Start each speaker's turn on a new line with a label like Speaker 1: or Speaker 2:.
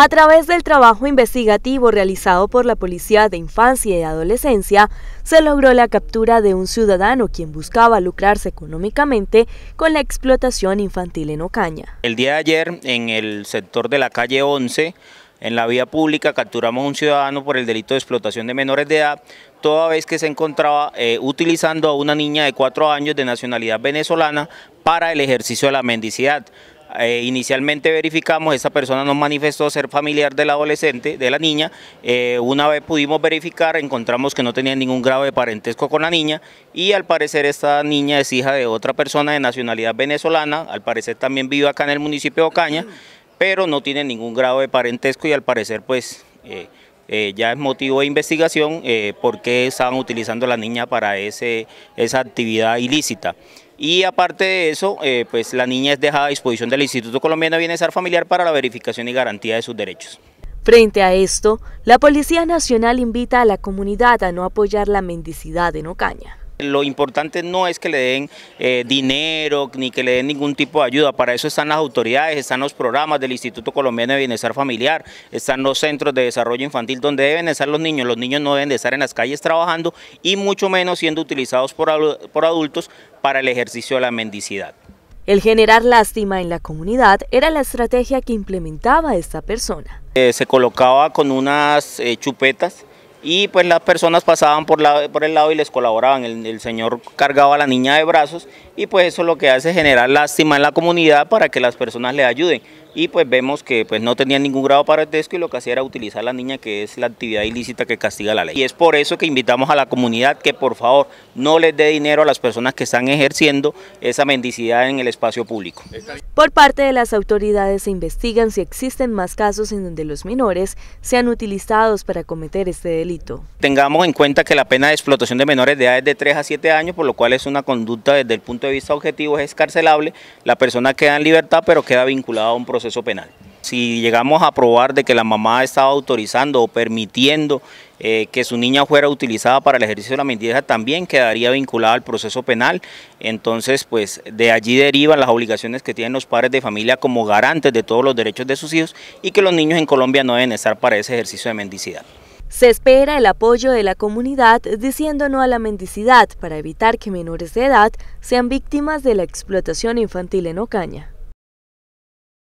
Speaker 1: A través del trabajo investigativo realizado por la Policía de Infancia y Adolescencia, se logró la captura de un ciudadano quien buscaba lucrarse económicamente con la explotación infantil en Ocaña.
Speaker 2: El día de ayer, en el sector de la calle 11, en la vía pública capturamos a un ciudadano por el delito de explotación de menores de edad, toda vez que se encontraba eh, utilizando a una niña de cuatro años de nacionalidad venezolana para el ejercicio de la mendicidad. Eh, inicialmente verificamos, esta persona nos manifestó ser familiar del adolescente, de la niña. Eh, una vez pudimos verificar, encontramos que no tenía ningún grado de parentesco con la niña y al parecer esta niña es hija de otra persona de nacionalidad venezolana, al parecer también vive acá en el municipio de Ocaña, pero no tiene ningún grado de parentesco y al parecer pues... Eh, ya es motivo de investigación por qué estaban utilizando a la niña para ese, esa actividad ilícita. Y aparte de eso, eh, pues la niña es dejada a disposición del Instituto Colombiano de Bienestar Familiar para la verificación y garantía de sus derechos.
Speaker 1: Frente a esto, la Policía Nacional invita a la comunidad a no apoyar la mendicidad en Ocaña.
Speaker 2: Lo importante no es que le den eh, dinero ni que le den ningún tipo de ayuda, para eso están las autoridades, están los programas del Instituto Colombiano de Bienestar Familiar, están los centros de desarrollo infantil donde deben estar los niños, los niños no deben de estar en las calles trabajando y mucho menos siendo utilizados por, adultos para el ejercicio de la mendicidad.
Speaker 1: El generar lástima en la comunidad era la estrategia que implementaba esta persona.
Speaker 2: Eh, se colocaba con unas eh, chupetas y pues las personas pasaban por, la, por el lado y les colaboraban. El, señor cargaba a la niña de brazos y pues eso lo que hace es generar lástima en la comunidad para que las personas le ayuden. Y pues vemos que pues no tenía ningún grado para parentesco y lo que hacía era utilizar a la niña que es la actividad ilícita que castiga la ley. Y es por eso que invitamos a la comunidad que por favor no les dé dinero a las personas que están ejerciendo esa mendicidad en el espacio público.
Speaker 1: Por parte de las autoridades se investigan si existen más casos en donde los menores sean utilizados para cometer este delito
Speaker 2: Tengamos en cuenta que la pena de explotación de menores de edad de 3 a 7 años, por lo cual es una conducta desde el punto de vista objetivo, es escarcelable. La persona queda en libertad, pero queda vinculada a un proceso penal. Si llegamos a probar de que la mamá estaba autorizando o permitiendo eh, que su niña fuera utilizada para el ejercicio de la mendicidad, también quedaría vinculada al proceso penal. Entonces, pues de allí derivan las obligaciones que tienen los padres de familia como garantes de todos los derechos de sus hijos y que los niños en Colombia no deben estar para ese ejercicio de mendicidad.
Speaker 1: Se espera el apoyo de la comunidad diciendo no a la mendicidad para evitar que menores de edad sean víctimas de la explotación infantil en Ocaña.